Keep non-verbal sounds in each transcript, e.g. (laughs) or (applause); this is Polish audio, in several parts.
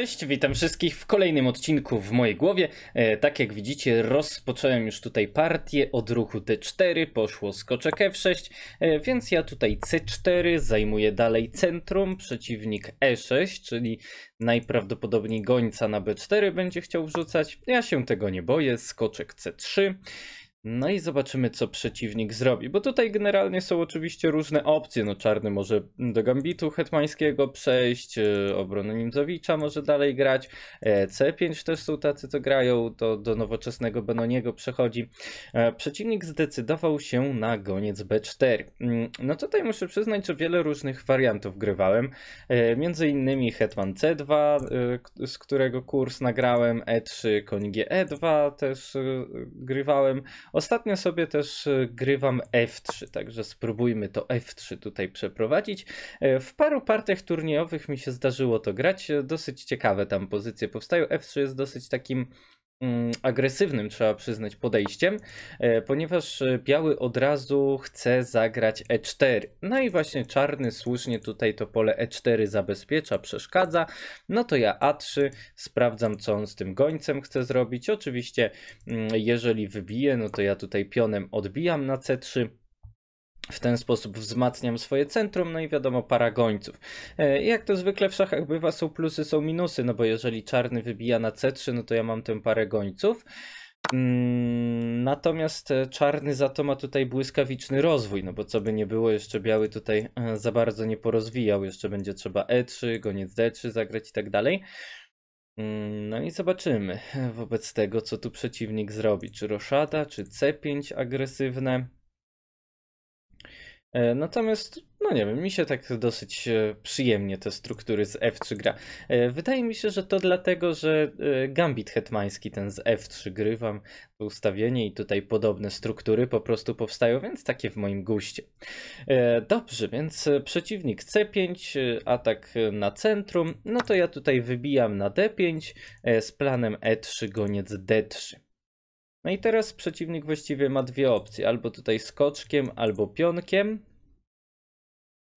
Cześć, witam wszystkich w kolejnym odcinku w mojej głowie. E, tak jak widzicie, rozpocząłem już tutaj partię od ruchu D4, poszło skoczek F6, e, więc ja tutaj C4 zajmuję dalej centrum, przeciwnik E6, czyli najprawdopodobniej gońca na B4 będzie chciał wrzucać. Ja się tego nie boję, skoczek C3. No i zobaczymy, co przeciwnik zrobi, bo tutaj generalnie są oczywiście różne opcje. No czarny może do gambitu hetmańskiego przejść, e, obrony Nimzowicza może dalej grać, e, C5 też są tacy, co grają, do, do nowoczesnego Benoniego przechodzi. E, przeciwnik zdecydował się na goniec B4. Mm, no tutaj muszę przyznać, że wiele różnych wariantów grywałem, między innymi hetman C2, z którego kurs nagrałem, E3, koń G2 też grywałem, Ostatnio sobie też e, grywam F3, także spróbujmy to F3 tutaj przeprowadzić. E, w paru partiach turniejowych mi się zdarzyło to grać. E, dosyć ciekawe tam pozycje powstają. F3 jest dosyć takim Mm, agresywnym, trzeba przyznać, podejściem, e, ponieważ e, biały od razu chce zagrać e4. No i właśnie czarny słusznie tutaj to pole e4 zabezpiecza, przeszkadza. No to ja a3, sprawdzam co on z tym gońcem chce zrobić. Oczywiście mm, jeżeli wybije, no to ja tutaj pionem odbijam na c3. W ten sposób wzmacniam swoje centrum, no i wiadomo, para gońców. E, jak to zwykle w szachach bywa, są plusy, są minusy, no bo jeżeli czarny wybija na C3, no to ja mam tę parę gońców. Mm, natomiast e, czarny za to ma tutaj błyskawiczny rozwój, no bo co by nie było, jeszcze biały tutaj e, za bardzo nie porozwijał, jeszcze będzie trzeba E3, goniec D3 zagrać i tak dalej. Mm, no i zobaczymy wobec tego, co tu przeciwnik zrobi. Czy roszada, czy C5 agresywne. E, natomiast, no nie wiem, mi się tak dosyć e, przyjemnie te struktury z F3 gra. E, wydaje mi się, że to dlatego, że Gambit Hetmański, ten z F3 grywam, to ustawienie i tutaj podobne struktury po prostu powstają, więc takie w moim guście. Dobrze, więc przeciwnik C5, atak na centrum, no to ja tutaj wybijam na D5 z planem E3 goniec D3. No i teraz przeciwnik właściwie ma dwie opcje, albo tutaj skoczkiem, albo pionkiem.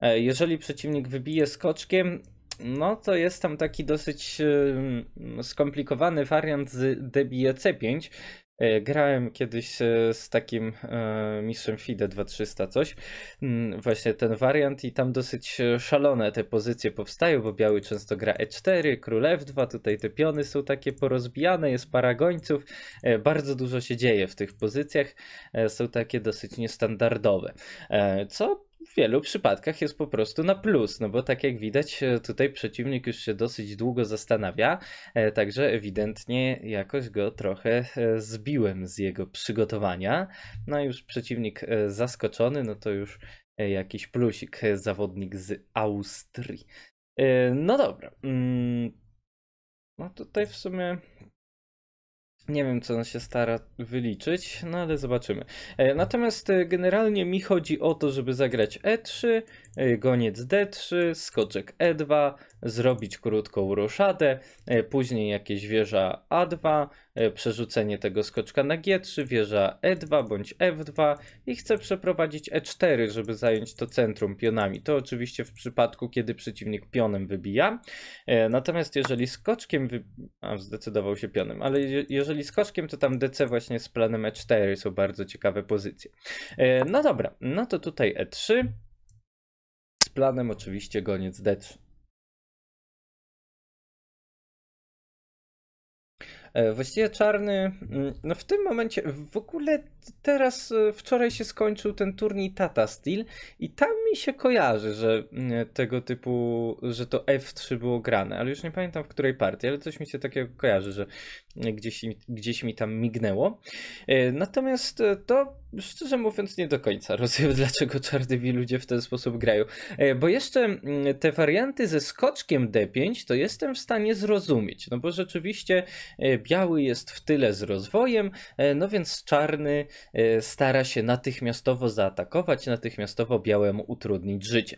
E, jeżeli przeciwnik wybije skoczkiem, no to jest tam taki dosyć skomplikowany wariant z DBE C5, E, grałem kiedyś e, z takim e, mistrzem FIDE 2300 coś, mm, właśnie ten wariant i tam dosyć szalone te pozycje powstają, bo biały często gra E4, król F2, tutaj te piony są takie porozbijane, jest para gońców, bardzo dużo się dzieje w tych pozycjach, są takie dosyć niestandardowe, co w wielu przypadkach jest po prostu na plus, no bo tak jak widać, e, tutaj przeciwnik już się dosyć długo zastanawia, e, także ewidentnie jakoś go trochę e, zbiłem z jego przygotowania. No i już przeciwnik zaskoczony, no to już jakiś plusik, zawodnik z Austrii. No dobra. Mm, no tutaj w sumie nie wiem, co on się stara wyliczyć, no ale zobaczymy. E, natomiast e, generalnie mi chodzi o to, żeby zagrać E3, Y, goniec D3, skoczek E2, zrobić krótką ruszadę, y, później jakieś wieża A2, y, przerzucenie tego skoczka na G3, wieża E2 bądź F2 i chcę przeprowadzić E4, żeby zająć to centrum pionami. To oczywiście w przypadku, kiedy przeciwnik pionem wybija. Natomiast jeżeli skoczkiem, wy... a zdecydował się pionem, ale jeżeli skoczkiem, to tam DC właśnie z planem E4 są bardzo ciekawe pozycje. No dobra, no to tutaj E3 z planem oczywiście goniec decz. Właściwie czarny, mm, no w tym momencie, w ogóle teraz e, wczoraj się skończył ten turniej Tata Steel i tam mi się kojarzy, że mm, tego typu, że to F3 było grane, ale już nie pamiętam w której partii, ale coś mi się takiego kojarzy, że gdzieś, gdzieś mi tam mignęło. E, natomiast e, to szczerze mówiąc, nie do końca rozumiem, (laughs) dlaczego czarnymi ludzie w ten sposób grają. E, bo jeszcze mm, te warianty ze skoczkiem D5 to jestem w stanie zrozumieć, no bo rzeczywiście e, biały jest w tyle z rozwojem, e, no więc czarny stara się natychmiastowo zaatakować, natychmiastowo białemu utrudnić życie.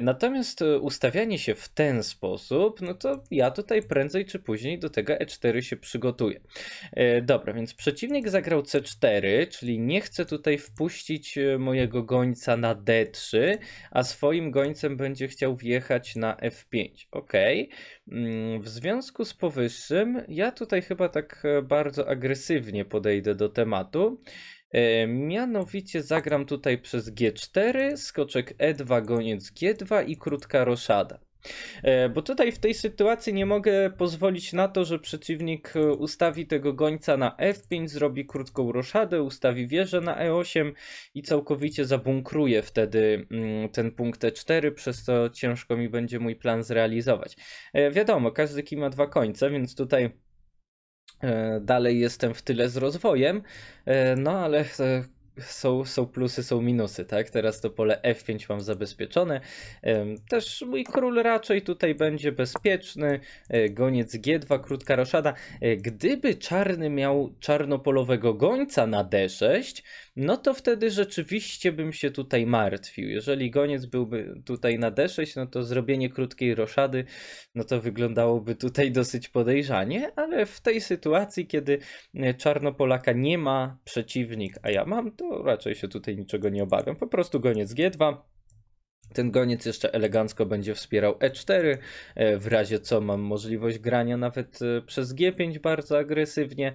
Natomiast ustawianie się w ten sposób, no to ja tutaj prędzej czy później do tego E4 się przygotuję. Dobra, więc przeciwnik zagrał C4, czyli nie chcę tutaj wpuścić e, mojego gońca na D3, a swoim gońcem będzie chciał wjechać na F5. Ok. Mm, w związku z powyższym, ja tutaj chyba tak e, bardzo agresywnie podejdę do tematu. E, mianowicie zagram tutaj przez G4, skoczek E2, goniec G2 i krótka roszada. E, bo tutaj w tej sytuacji nie mogę pozwolić na to, że przeciwnik e, ustawi tego gońca na F5, zrobi krótką roszadę, ustawi wieżę na E8 i całkowicie zabunkruje wtedy mm, ten punkt E4, przez co ciężko mi będzie mój plan zrealizować. E, wiadomo, każdy kij ma dwa końce, więc tutaj dalej jestem w tyle z rozwojem, no ale są, są plusy, są minusy, tak? Teraz to pole F5 mam zabezpieczone. Też mój król raczej tutaj będzie bezpieczny. E, goniec G2, krótka roszada. E, gdyby czarny miał czarnopolowego gońca na D6, no to wtedy rzeczywiście bym się tutaj martwił. Jeżeli goniec byłby tutaj na D6, no to zrobienie krótkiej roszady, no to wyglądałoby tutaj dosyć podejrzanie, ale w tej sytuacji, kiedy e, czarnopolaka nie ma przeciwnik, a ja mam, to no, raczej się tutaj niczego nie obawiam. Po prostu goniec G2. Ten goniec jeszcze elegancko będzie wspierał E4, e, w razie co mam możliwość grania nawet e, przez G5 bardzo agresywnie.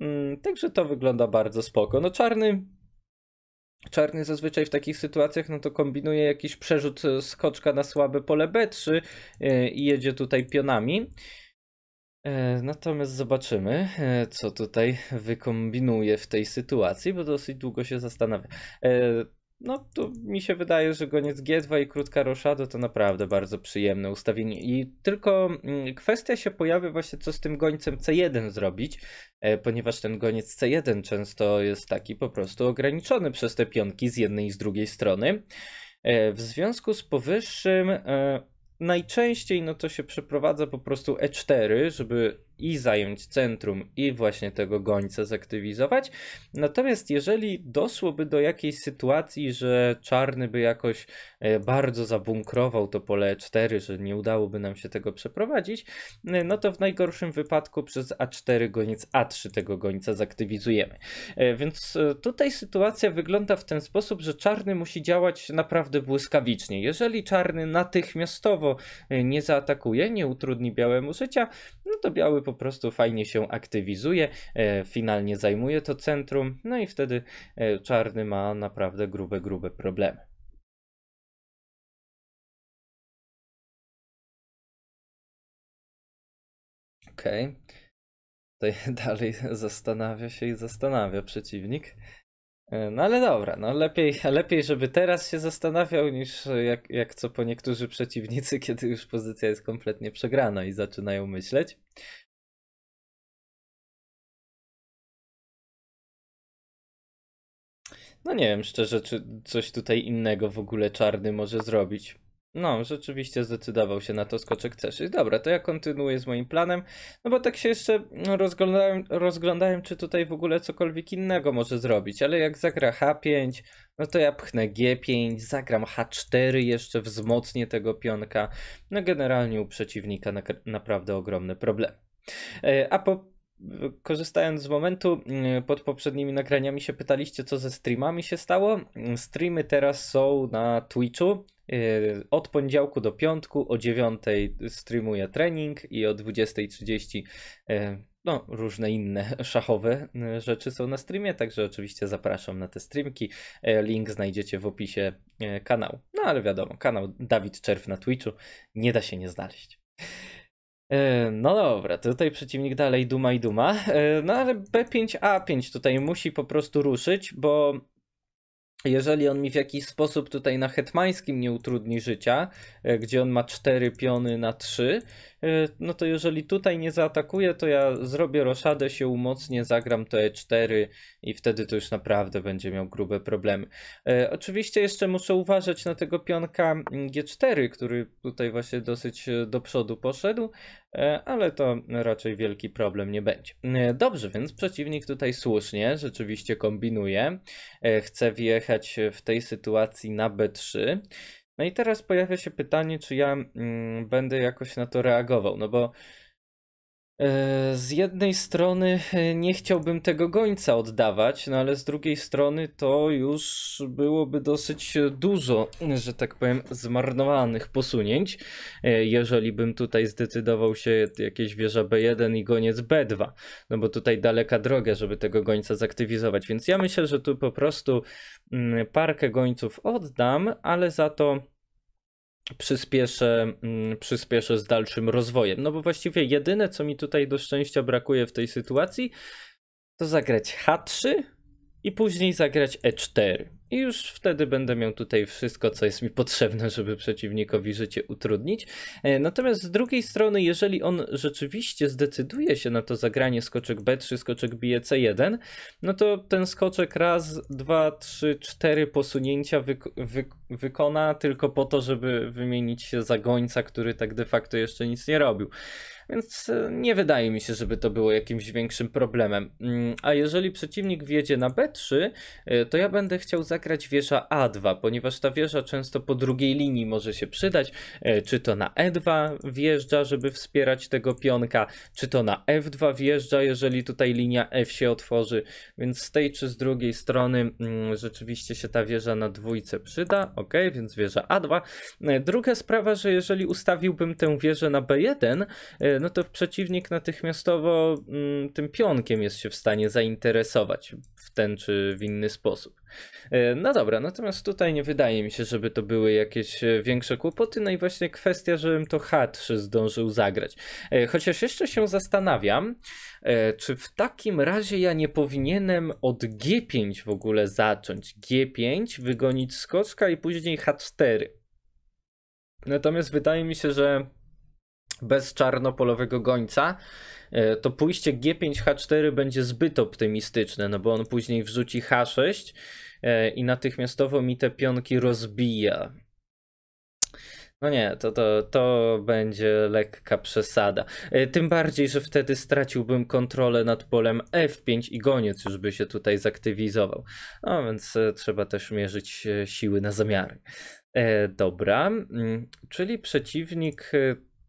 Mm, także to wygląda bardzo spoko. No czarny Czarny zazwyczaj w takich sytuacjach no to kombinuje jakiś przerzut e, skoczka na słabe pole B3 i jedzie tutaj pionami. E, natomiast zobaczymy, e, co tutaj wykombinuje w tej sytuacji, bo dosyć długo się zastanawia. E, no, to mi się wydaje, że goniec G2 i krótka roszado to naprawdę bardzo przyjemne ustawienie. I tylko mm, kwestia się pojawia właśnie, co z tym gońcem C1 zrobić, ponieważ ten goniec C1 często jest taki po prostu ograniczony przez te pionki z jednej i z drugiej strony. W związku z powyższym Najczęściej no to się przeprowadza po prostu E4, żeby i zająć centrum, i właśnie tego gońca zaktywizować. Natomiast jeżeli doszłoby do jakiejś sytuacji, że czarny by jakoś e, bardzo zabunkrował to pole 4, że nie udałoby nam się tego przeprowadzić, e, no to w najgorszym wypadku przez A4 goniec A3 tego gońca zaktywizujemy. E, więc tutaj sytuacja wygląda w ten sposób, że czarny musi działać naprawdę błyskawicznie. Jeżeli czarny natychmiastowo nie zaatakuje, nie utrudni białemu życia, no to biały po prostu fajnie się aktywizuje, e, finalnie zajmuje to centrum, no i wtedy e, czarny ma naprawdę grube, grube problemy. Okej. Okay. Tutaj (laughs) dalej zastanawia się i zastanawia przeciwnik. E, no ale dobra, no lepiej, (laughs) lepiej żeby teraz się zastanawiał niż jak, jak co po niektórzy przeciwnicy, (laughs) kiedy już pozycja jest kompletnie przegrana i zaczynają myśleć. No nie wiem szczerze, czy coś tutaj innego w ogóle czarny może zrobić. No, rzeczywiście zdecydował się na to skoczek C6. Dobra, to ja kontynuuję z moim planem, no bo tak się jeszcze rozglądałem, rozglądałem czy tutaj w ogóle cokolwiek innego może zrobić, ale jak zagra H5, no to ja pchnę G5, zagram H4 jeszcze, wzmocnię tego pionka. No generalnie u przeciwnika na, naprawdę ogromny problem. E, a po korzystając z momentu, mm, pod poprzednimi nagraniami się pytaliście, co ze streamami się stało. Streamy teraz są na Twitchu. Y, od poniedziałku do piątku o 9 streamuję trening i o 20.30 y, no, różne inne (laughs) szachowe y, rzeczy są na streamie, także oczywiście zapraszam na te streamki. Link znajdziecie w opisie kanału. No ale wiadomo, kanał Dawid Czerw na Twitchu nie da się nie znaleźć. E, no dobra, tutaj przeciwnik dalej duma i duma. E, no ale B5A5 tutaj musi po prostu ruszyć, bo jeżeli on mi w jakiś sposób tutaj na hetmańskim nie utrudni życia, e, gdzie on ma cztery piony na trzy, e, no to jeżeli tutaj nie zaatakuje, to ja zrobię roszadę, się umocnię, zagram to e4 i wtedy to już naprawdę będzie miał grube problemy. E, oczywiście jeszcze muszę uważać na tego pionka g4, który tutaj właśnie dosyć do przodu poszedł, E, ale to raczej wielki problem nie będzie. E, dobrze, więc przeciwnik tutaj słusznie rzeczywiście kombinuje. E, chce wjechać w tej sytuacji na B3. No i teraz pojawia się pytanie, czy ja mm, będę jakoś na to reagował, no bo E, z jednej strony e, nie chciałbym tego gońca oddawać, no ale z drugiej strony to już byłoby dosyć dużo, że tak powiem, zmarnowanych posunięć, e, jeżeli bym tutaj zdecydował się jakieś wieża B1 i goniec B2, no bo tutaj daleka droga, żeby tego gońca zaktywizować, więc ja myślę, że tu po prostu mm, parkę gońców oddam, ale za to przyspieszę, mm, przyspieszę z dalszym rozwojem. No bo właściwie jedyne, co mi tutaj do szczęścia brakuje w tej sytuacji, to zagrać H3, i później zagrać E4. I już wtedy będę miał tutaj wszystko, co jest mi potrzebne, żeby przeciwnikowi życie utrudnić. E, natomiast z drugiej strony, jeżeli on rzeczywiście zdecyduje się na to zagranie skoczek B3, skoczek bije C1, no to ten skoczek raz, dwa, trzy, cztery posunięcia wy wy wykona tylko po to, żeby wymienić się za gońca, który tak de facto jeszcze nic nie robił więc e, nie wydaje mi się, żeby to było jakimś większym problemem. Mm, a jeżeli przeciwnik wjedzie na B3, e, to ja będę chciał zagrać wieża A2, ponieważ ta wieża często po drugiej linii może się przydać, e, czy to na E2 wjeżdża, żeby wspierać tego pionka, czy to na F2 wjeżdża, jeżeli tutaj linia F się otworzy, więc z tej czy z drugiej strony mm, rzeczywiście się ta wieża na dwójce przyda, ok, więc wieża A2. Druga sprawa, że jeżeli ustawiłbym tę wieżę na B1, no to przeciwnik natychmiastowo mm, tym pionkiem jest się w stanie zainteresować w ten czy w inny sposób. E, no dobra, natomiast tutaj nie wydaje mi się, żeby to były jakieś e, większe kłopoty, no i właśnie kwestia, żebym to H3 zdążył zagrać. E, chociaż jeszcze się zastanawiam, czy w takim razie ja nie powinienem od G5 w ogóle zacząć. G5, wygonić skoczka i później H4. Natomiast wydaje mi się, że bez czarnopolowego gońca, e, to pójście G5H4 będzie zbyt optymistyczne, no bo on później wrzuci H6 e, i natychmiastowo mi te pionki rozbija. No nie, to, to, to będzie lekka przesada. E, tym bardziej, że wtedy straciłbym kontrolę nad polem F5 i goniec już by się tutaj zaktywizował. No więc trzeba też mierzyć siły na zamiary. Dobra, mm, czyli przeciwnik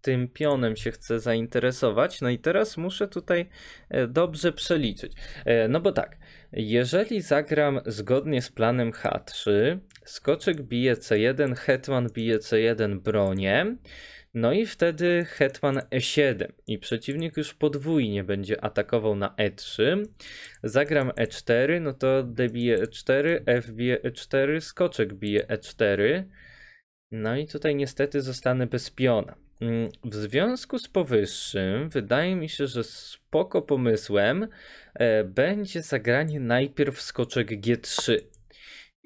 tym pionem się chcę zainteresować. No i teraz muszę tutaj e, dobrze przeliczyć. E, no bo tak, jeżeli zagram zgodnie z planem H3, skoczek bije C1, hetman bije C1 bronię, no i wtedy hetman E7 i przeciwnik już podwójnie będzie atakował na E3. Zagram E4, no to D bije E4, F bije E4, skoczek bije E4. No i tutaj niestety zostanę bez piona. Mm, w związku z powyższym, wydaje mi się, że spoko pomysłem e, będzie zagranie najpierw skoczek G3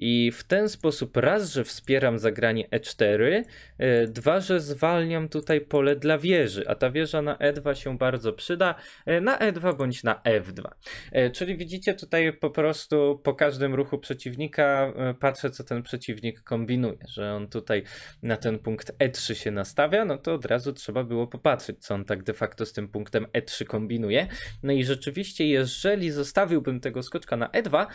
i w ten sposób raz, że wspieram zagranie E4, e, dwa, że zwalniam tutaj pole dla wieży, a ta wieża na E2 się bardzo przyda, e, na E2 bądź na F2. E, czyli widzicie tutaj po prostu po każdym ruchu przeciwnika patrzę, co ten przeciwnik kombinuje, że on tutaj na ten punkt E3 się nastawia, no to od razu trzeba było popatrzeć, co on tak de facto z tym punktem E3 kombinuje. No i rzeczywiście, jeżeli zostawiłbym tego skoczka na E2,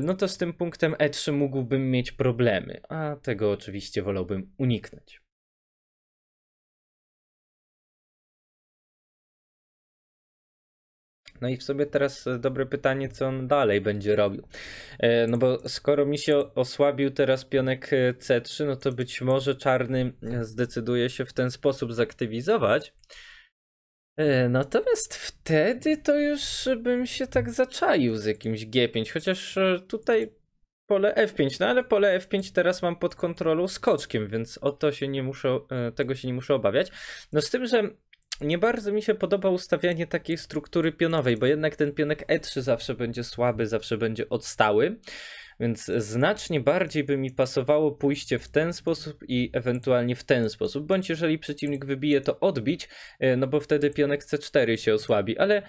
no to z tym punktem E3 mógł mógłbym mieć problemy, a tego oczywiście wolałbym uniknąć. No i w sobie teraz e, dobre pytanie, co on dalej będzie robił. E, no bo skoro mi się osłabił teraz pionek e, C3, no to być może czarny zdecyduje się w ten sposób zaktywizować. Natomiast wtedy to już bym się tak zaczaił z jakimś G5, chociaż tutaj pole F5, no ale pole F5 teraz mam pod kontrolą skoczkiem, więc o to się nie muszę, e, tego się nie muszę obawiać. No z tym, że nie bardzo mi się podoba ustawianie takiej struktury pionowej, bo jednak ten pionek E3 zawsze będzie słaby, zawsze będzie odstały. Więc znacznie bardziej by mi pasowało pójście w ten sposób i ewentualnie w ten sposób, bądź jeżeli przeciwnik wybije to odbić, e, no bo wtedy pionek C4 się osłabi, ale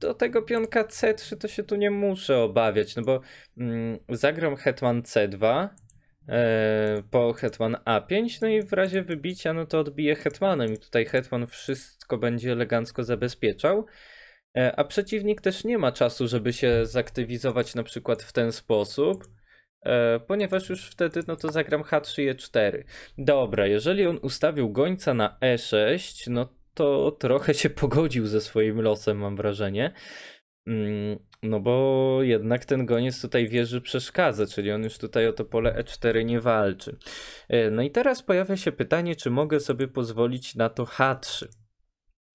do tego pionka C3 to się tu nie muszę obawiać, no bo mm, zagram hetman C2 e, po hetman A5, no i w razie wybicia, no to odbiję hetmanem i tutaj hetman wszystko będzie elegancko zabezpieczał. E, a przeciwnik też nie ma czasu, żeby się zaktywizować na przykład w ten sposób, e, ponieważ już wtedy no to zagram H3, E4. Dobra, jeżeli on ustawił gońca na E6, no to trochę się pogodził ze swoim losem, mam wrażenie. Mm, no bo jednak ten goniec tutaj wieży przeszkadza, czyli on już tutaj o to pole E4 nie walczy. E, no i teraz pojawia się pytanie, czy mogę sobie pozwolić na to H3.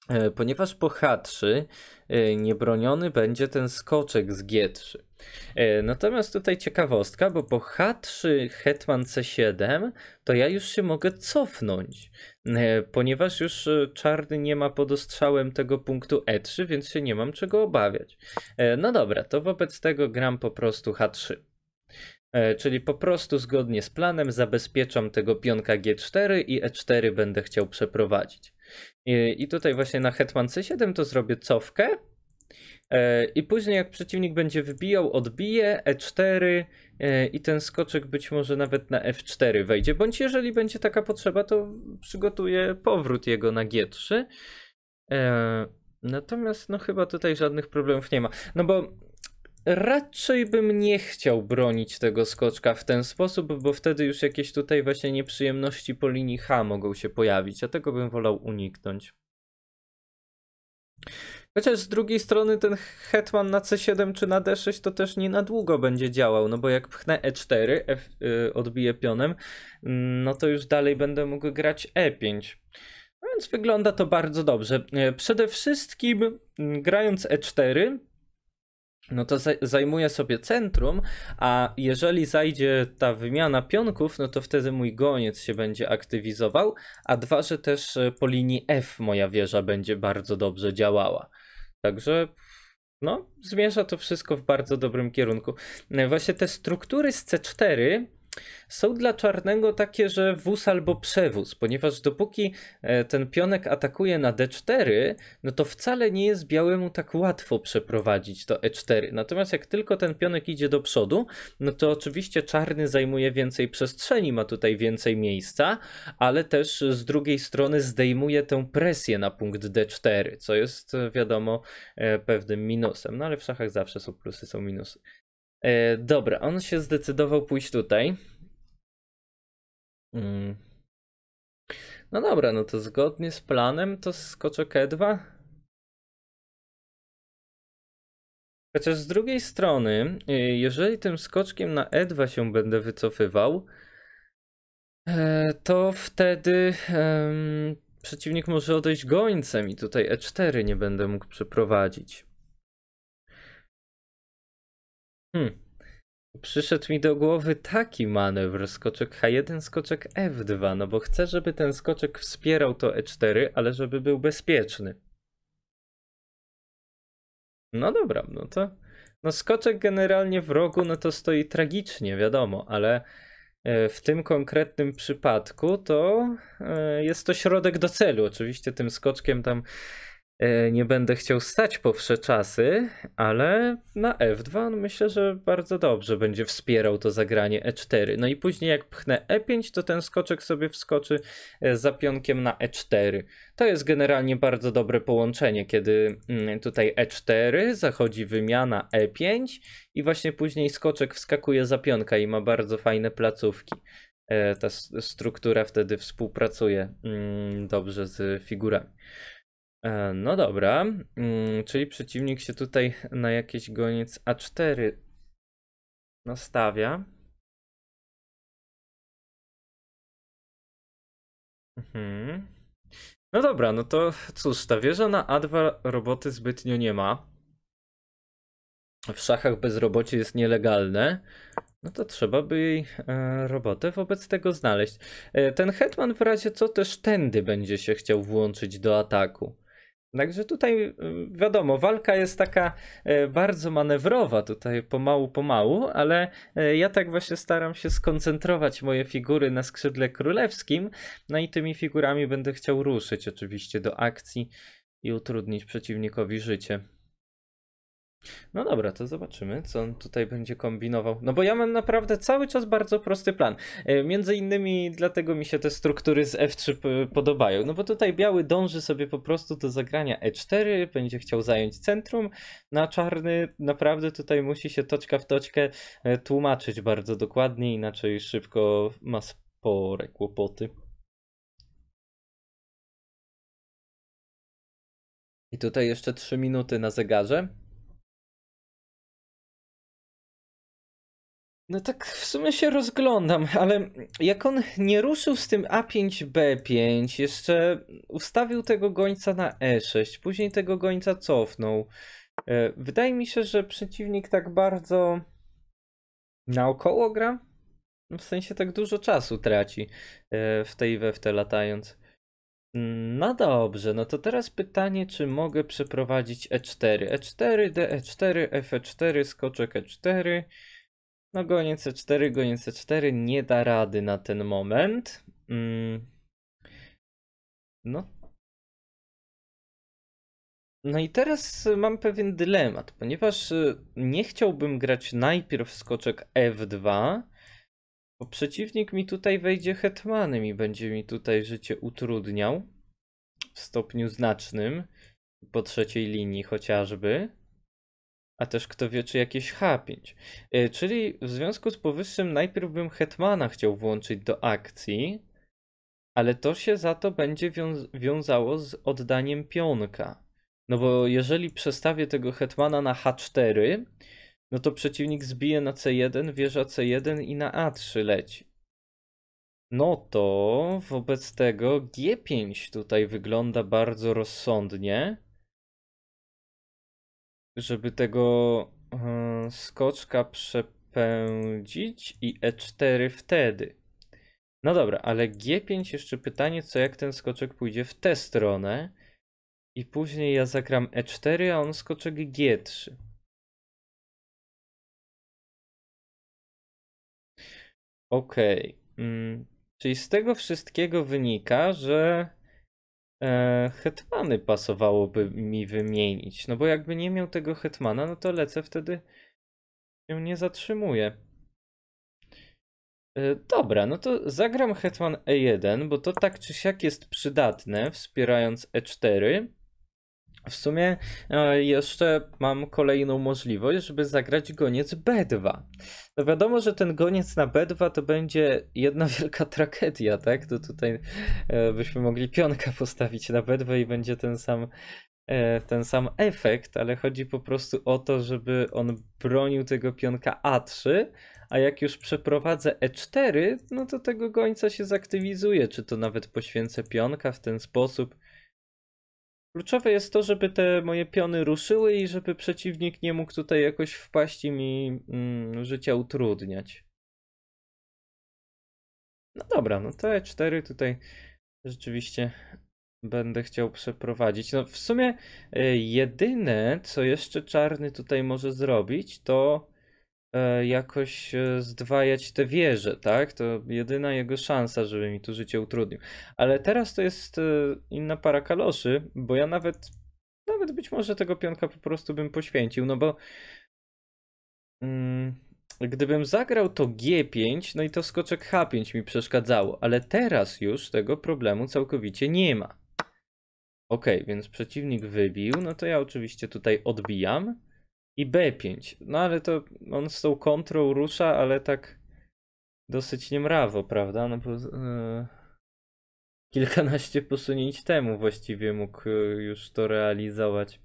E, ponieważ po H3 e, niebroniony będzie ten skoczek z G3. E, natomiast tutaj ciekawostka, bo po H3 Hetman C7 to ja już się mogę cofnąć, e, ponieważ już e, czarny nie ma pod ostrzałem tego punktu E3, więc się nie mam czego obawiać. No dobra, to wobec tego gram po prostu H3. Czyli po prostu zgodnie z planem zabezpieczam tego pionka G4 i E4 będę chciał przeprowadzić. I tutaj właśnie na Hetman C7 to zrobię cofkę, E, I później jak przeciwnik będzie wbijał, odbije E4 e, i ten skoczek być może nawet na F4 wejdzie, bądź jeżeli będzie taka potrzeba, to przygotuje powrót jego na G3. E, natomiast no chyba tutaj żadnych problemów nie ma. No bo raczej bym nie chciał bronić tego skoczka w ten sposób, bo wtedy już jakieś tutaj właśnie nieprzyjemności po linii H mogą się pojawić, a tego bym wolał uniknąć. Chociaż z drugiej strony ten hetman na C7 czy na D6 to też nie na długo będzie działał, no bo jak pchnę E4, F, y, odbiję pionem, mm, no to już dalej będę mógł grać E5. No więc wygląda to bardzo dobrze. E, przede wszystkim mm, grając E4, no to zajmuje sobie centrum, a jeżeli zajdzie ta wymiana pionków, no to wtedy mój goniec się będzie aktywizował, a dwa, że też e, po linii F moja wieża będzie bardzo dobrze działała. Także no, zmierza to wszystko w bardzo dobrym kierunku. Właśnie te struktury z C4 są dla czarnego takie, że wóz albo przewóz, ponieważ dopóki e, ten pionek atakuje na d4, no to wcale nie jest białemu tak łatwo przeprowadzić to e4. Natomiast jak tylko ten pionek idzie do przodu, no to oczywiście czarny zajmuje więcej przestrzeni, ma tutaj więcej miejsca, ale też z drugiej strony zdejmuje tę presję na punkt d4, co jest e, wiadomo e, pewnym minusem. No ale w szachach zawsze są plusy, są minusy. E, dobra, on się zdecydował pójść tutaj. Mm. No dobra, no to zgodnie z planem to skoczek E2. Chociaż z drugiej strony, y, jeżeli tym skoczkiem na E2 się będę wycofywał, e, to wtedy um, przeciwnik może odejść gońcem i tutaj E4 nie będę mógł przeprowadzić. Hmm. Przyszedł mi do głowy taki manewr, skoczek H1, skoczek F2, no bo chcę, żeby ten skoczek wspierał to E4, ale żeby był bezpieczny. No dobra, no to... No skoczek generalnie w rogu, no to stoi tragicznie, wiadomo, ale e, w tym konkretnym przypadku to e, jest to środek do celu. Oczywiście tym skoczkiem tam E, nie będę chciał stać po wsze czasy, ale na F2 no myślę, że bardzo dobrze będzie wspierał to zagranie E4. No i później jak pchnę E5, to ten skoczek sobie wskoczy e, za pionkiem na E4. To jest generalnie bardzo dobre połączenie, kiedy mm, tutaj E4 zachodzi wymiana E5 i właśnie później skoczek wskakuje za pionka i ma bardzo fajne placówki. E, ta struktura wtedy współpracuje mm, dobrze z figurami. E, no dobra, mm, czyli przeciwnik się tutaj na jakiś goniec A4 nastawia. Mhm. No dobra, no to cóż, ta wieża na A2 roboty zbytnio nie ma. W szachach bezrobocie jest nielegalne. No to trzeba by jej e, robotę wobec tego znaleźć. E, ten hetman w razie co też tędy będzie się chciał włączyć do ataku. Także tutaj y, wiadomo, walka jest taka e, bardzo manewrowa, tutaj pomału, pomału, ale e, ja tak właśnie staram się skoncentrować moje figury na skrzydle królewskim, no i tymi figurami będę chciał ruszyć oczywiście do akcji i utrudnić przeciwnikowi życie. No dobra, to zobaczymy, co on tutaj będzie kombinował. No bo ja mam naprawdę cały czas bardzo prosty plan. E, między innymi dlatego mi się te struktury z F3 podobają. No bo tutaj biały dąży sobie po prostu do zagrania E4, będzie chciał zająć centrum, na czarny naprawdę tutaj musi się toczka w toczkę e, tłumaczyć bardzo dokładnie, inaczej szybko ma spore kłopoty. I tutaj jeszcze 3 minuty na zegarze. No tak w sumie się rozglądam, ale jak on nie ruszył z tym A5B5, jeszcze ustawił tego gońca na E6, później tego gońca cofnął. E, wydaje mi się, że przeciwnik tak bardzo naokoło gra. No w sensie tak dużo czasu traci e, w tej i latając. No dobrze, no to teraz pytanie, czy mogę przeprowadzić E4. E4, DE4, F4, skoczek E4. No goniec C4, goniec C4 nie da rady na ten moment. Mm. No. No i teraz mam pewien dylemat, ponieważ y, nie chciałbym grać najpierw skoczek F2, bo przeciwnik mi tutaj wejdzie hetmanem i będzie mi tutaj życie utrudniał w stopniu znacznym, po trzeciej linii chociażby a też kto wie, czy jakieś H5. E, czyli w związku z powyższym najpierw bym Hetmana chciał włączyć do akcji, ale to się za to będzie wiąz wiązało z oddaniem pionka. No bo jeżeli przestawię tego Hetmana na H4, no to przeciwnik zbije na C1, wieża C1 i na A3 leci. No to wobec tego G5 tutaj wygląda bardzo rozsądnie żeby tego yy, skoczka przepędzić i E4 wtedy. No dobra, ale G5 jeszcze pytanie, co jak ten skoczek pójdzie w tę stronę i później ja zakram E4, a on skoczek G3. Okej. Okay. Mm. Czyli z tego wszystkiego wynika, że e, hetmany pasowałoby mi wymienić. No bo jakby nie miał tego hetmana, no to lecę wtedy się nie zatrzymuje. E, dobra, no to zagram hetman E1, bo to tak czy siak jest przydatne, wspierając E4. W sumie e, jeszcze mam kolejną możliwość, żeby zagrać goniec B2. No wiadomo, że ten goniec na B2 to będzie jedna (laughs) wielka tragedia, tak? To tutaj e, byśmy mogli pionka postawić na B2 i będzie ten sam, e, ten sam efekt, ale chodzi po prostu o to, żeby on bronił tego pionka A3, a jak już przeprowadzę E4, no to tego gońca się zaktywizuje, czy to nawet poświęcę pionka w ten sposób Kluczowe jest to, żeby te moje piony ruszyły i żeby przeciwnik nie mógł tutaj jakoś wpaść i mi mm, życia utrudniać. No dobra, no te cztery tutaj rzeczywiście będę chciał przeprowadzić. No w sumie e, jedyne, co jeszcze czarny tutaj może zrobić, to E, jakoś e, zdwajać te wieże, tak? To jedyna jego szansa, żeby mi tu życie utrudnił. Ale teraz to jest e, inna para kaloszy, bo ja nawet, nawet być może tego pionka po prostu bym poświęcił, no bo mm, gdybym zagrał to G5, no i to skoczek H5 mi przeszkadzało, ale teraz już tego problemu całkowicie nie ma. Ok, więc przeciwnik wybił, no to ja oczywiście tutaj odbijam i B5. No ale to on z tą kontrą rusza, ale tak dosyć niemrawo, prawda? No, po, yy, e, kilkanaście posunięć temu właściwie mógł e, już to realizować.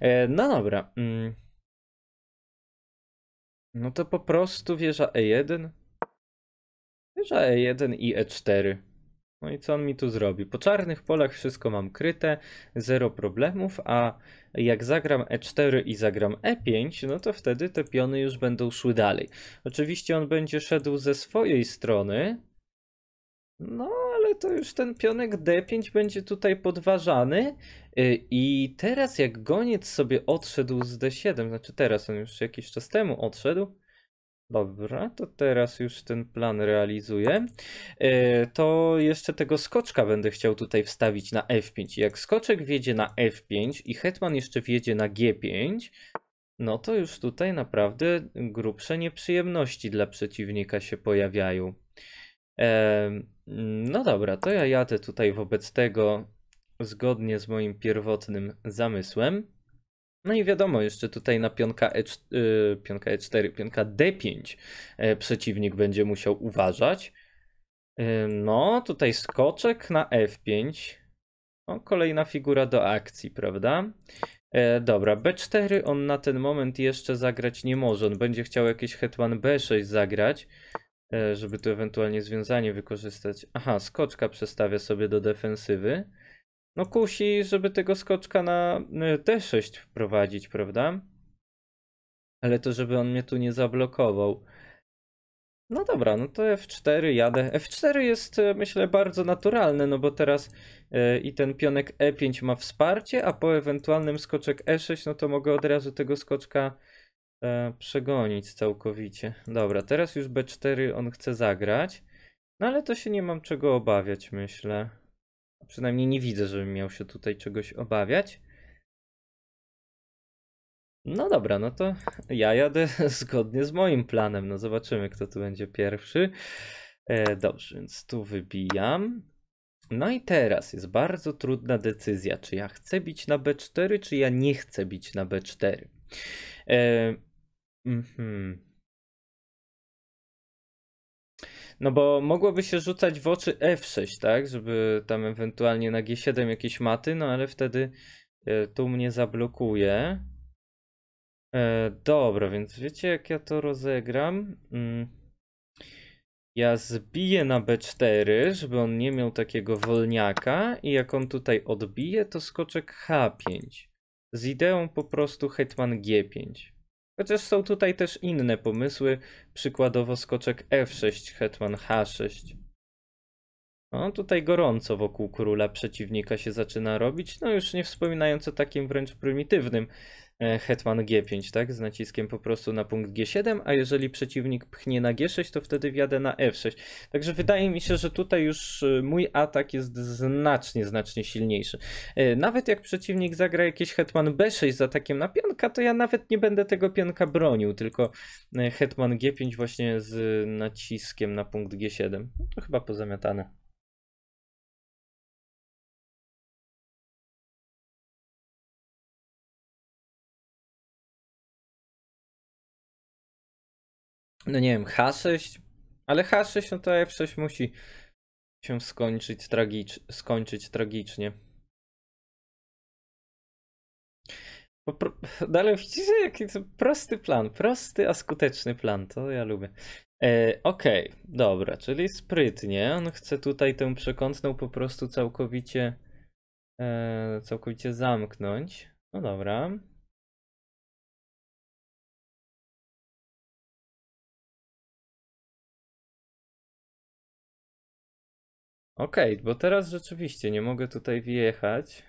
E, no dobra. Mm. No to po prostu wieża E1. Wieża E1 i E4. No i co on mi tu zrobi? Po czarnych polach wszystko mam kryte, zero problemów, a jak zagram e4 i zagram e5, no to wtedy te piony już będą szły dalej. Oczywiście on będzie szedł ze swojej strony, no ale to już ten pionek d5 będzie tutaj podważany y, i teraz jak goniec sobie odszedł z d7, znaczy teraz on już jakiś czas temu odszedł, Dobra, to teraz już ten plan realizuję. E, to jeszcze tego skoczka będę chciał tutaj wstawić na F5. Jak skoczek wjedzie na F5 i hetman jeszcze wjedzie na G5, no to już tutaj naprawdę grubsze nieprzyjemności dla przeciwnika się pojawiają. E, no dobra, to ja jadę tutaj wobec tego zgodnie z moim pierwotnym zamysłem. No i wiadomo, jeszcze tutaj na pionka, e, y, pionka E4, pionka D5 e, przeciwnik będzie musiał uważać. E, no, tutaj skoczek na F5. O, kolejna figura do akcji, prawda? E, dobra, B4 on na ten moment jeszcze zagrać nie może. On będzie chciał jakieś hetman B6 zagrać, e, żeby tu ewentualnie związanie wykorzystać. Aha, skoczka przestawia sobie do defensywy no kusi, żeby tego skoczka na D6 e, wprowadzić, prawda? Ale to, żeby on mnie tu nie zablokował. No dobra, no to F4 jadę. F4 jest e, myślę bardzo naturalne, no bo teraz yy, i ten pionek E5 ma wsparcie, a po ewentualnym skoczek E6, no to mogę od razu tego skoczka yy, przegonić całkowicie. Dobra, teraz już B4 on chce zagrać, no ale to się nie mam czego obawiać myślę. Przynajmniej nie widzę, żebym miał się tutaj czegoś obawiać. No dobra, no to ja jadę (laughs) zgodnie z moim planem. No zobaczymy, kto tu będzie pierwszy. E, dobrze, więc tu wybijam. No i teraz jest bardzo trudna decyzja, czy ja chcę bić na B4, czy ja nie chcę bić na B4. E, mm -hmm. No bo mogłoby się rzucać w oczy F6, tak? Żeby tam ewentualnie na G7 jakieś maty, no ale wtedy e, tu mnie zablokuje. E, dobra, więc wiecie jak ja to rozegram? Mm. Ja zbiję na B4, żeby on nie miał takiego wolniaka i jak on tutaj odbije, to skoczek H5. Z ideą po prostu hetman G5. Chociaż są tutaj też inne pomysły, przykładowo skoczek F6, hetman H6. No tutaj gorąco wokół króla przeciwnika się zaczyna robić, no już nie wspominając o takim wręcz prymitywnym E, hetman G5, tak? Z naciskiem po prostu na punkt G7, a jeżeli przeciwnik pchnie na G6, to wtedy wjadę na F6. Także wydaje mi się, że tutaj już e, mój atak jest znacznie, znacznie silniejszy. E, nawet jak przeciwnik zagra jakiś hetman B6 z atakiem na pionka, to ja nawet nie będę tego pionka bronił, tylko hetman G5 właśnie z naciskiem na punkt G7. No to chyba pozamiatane. no nie wiem, H6, ale H6 no to F6 musi się skończyć, tragicz, skończyć tragicznie. Dalej no widzicie, jaki to prosty plan, prosty, a skuteczny plan, to ja lubię. E, Okej, okay, dobra, czyli sprytnie, on chce tutaj tę przekątną po prostu całkowicie, e, całkowicie zamknąć. No dobra, Okej, okay, bo teraz rzeczywiście nie mogę tutaj wjechać.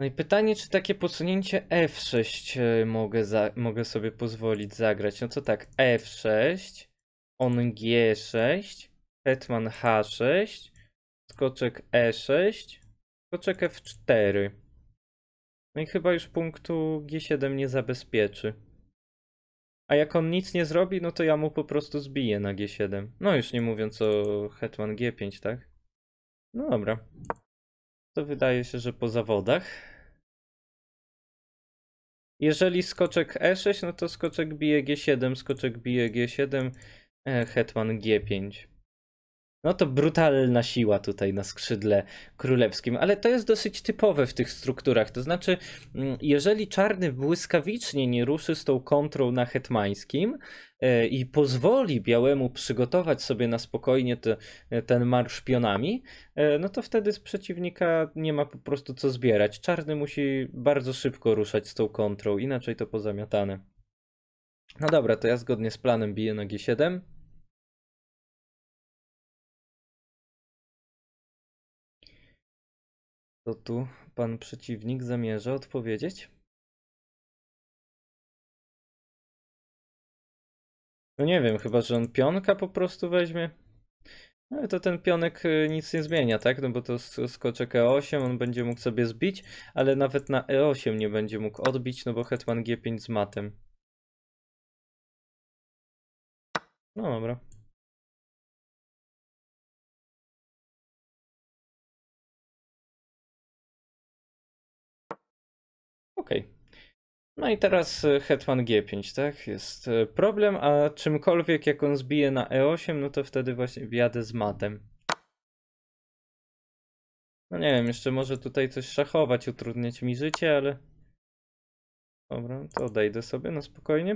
No i pytanie, czy takie posunięcie F6 e, mogę, za, mogę sobie pozwolić zagrać. No co tak, F6, on G6, hetman H6, skoczek E6, skoczek F4. No i chyba już punktu G7 nie zabezpieczy. A jak on nic nie zrobi, no to ja mu po prostu zbiję na G7. No już nie mówiąc o hetman G5, tak? No dobra. To wydaje się, że po zawodach. Jeżeli skoczek E6, no to skoczek bije G7, skoczek bije G7, e, hetman G5. No to brutalna siła tutaj na skrzydle królewskim, ale to jest dosyć typowe w tych strukturach. To znaczy, mm, jeżeli czarny błyskawicznie nie ruszy z tą kontrą na hetmańskim e, i pozwoli białemu przygotować sobie na spokojnie te, ten marsz pionami, e, no to wtedy z przeciwnika nie ma po prostu co zbierać. Czarny musi bardzo szybko ruszać z tą kontrą, inaczej to pozamiatane. No dobra, to ja zgodnie z planem biję na G7. To tu pan przeciwnik zamierza odpowiedzieć? No nie wiem, chyba że on pionka po prostu weźmie. No i to ten pionek y, nic nie zmienia, tak? No bo to skoczek E8, on będzie mógł sobie zbić, ale nawet na E8 nie będzie mógł odbić, no bo hetman G5 z matem. No dobra. Okej. Okay. No i teraz e, Hetman G5, tak? Jest e, problem, a czymkolwiek jak on zbije na E8, no to wtedy właśnie wjadę z matem. No nie wiem, jeszcze może tutaj coś szachować, utrudniać mi życie, ale... Dobra, to odejdę sobie na spokojnie.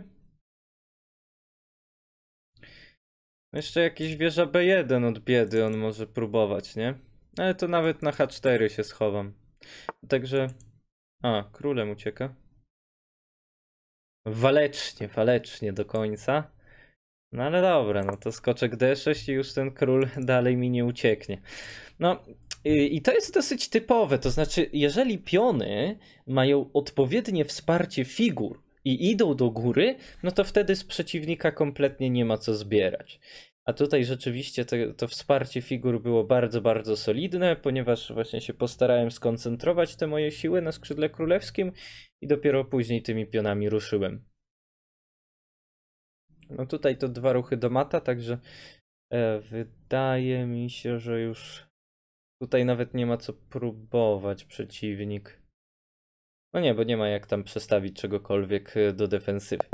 No jeszcze jakiś wieża B1 od biedy on może próbować, nie? Ale to nawet na H4 się schowam. Także a, królem ucieka. Walecznie, walecznie do końca. No ale dobra, no to skoczek D6 i już ten król (laughs) dalej mi nie ucieknie. No i to jest dosyć typowe, to znaczy jeżeli piony mają odpowiednie wsparcie figur, i idą do góry, no to wtedy z przeciwnika kompletnie nie ma co zbierać. A tutaj rzeczywiście to, to, wsparcie figur było bardzo, bardzo solidne, ponieważ właśnie się postarałem skoncentrować te moje siły na skrzydle królewskim i dopiero później tymi pionami ruszyłem. No tutaj to dwa ruchy do mata, także e, wydaje mi się, że już tutaj nawet nie ma co próbować przeciwnik. No nie, bo nie ma jak tam przestawić czegokolwiek e, do defensywy.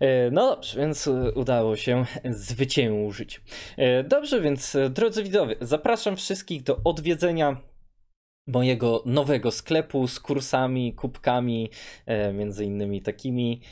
E, no dobrze, więc e, udało się zwyciężyć. E, dobrze, więc drodzy widzowie, zapraszam wszystkich do odwiedzenia mojego nowego sklepu z kursami, kubkami, między innymi takimi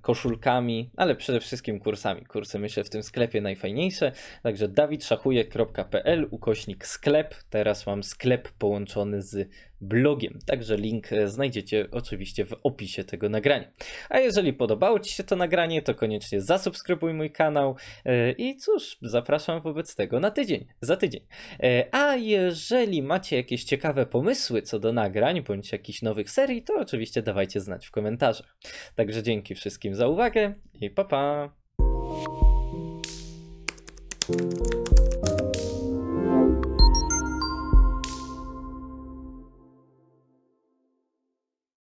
koszulkami, ale przede wszystkim kursami. Kursy myślę w tym sklepie najfajniejsze, także dawidszachuje.pl ukośnik sklep. Teraz mam sklep połączony z blogiem. Także link e, znajdziecie oczywiście w opisie tego nagrania. A jeżeli podobało Ci się to nagranie, to koniecznie zasubskrybuj mój kanał e, i cóż, zapraszam wobec tego na tydzień, za tydzień. E, a jeżeli macie jakieś ciekawe pomysły co do nagrań bądź jakichś nowych serii, to oczywiście dawajcie znać w komentarzach. Także dzięki wszystkim za uwagę i pa pa!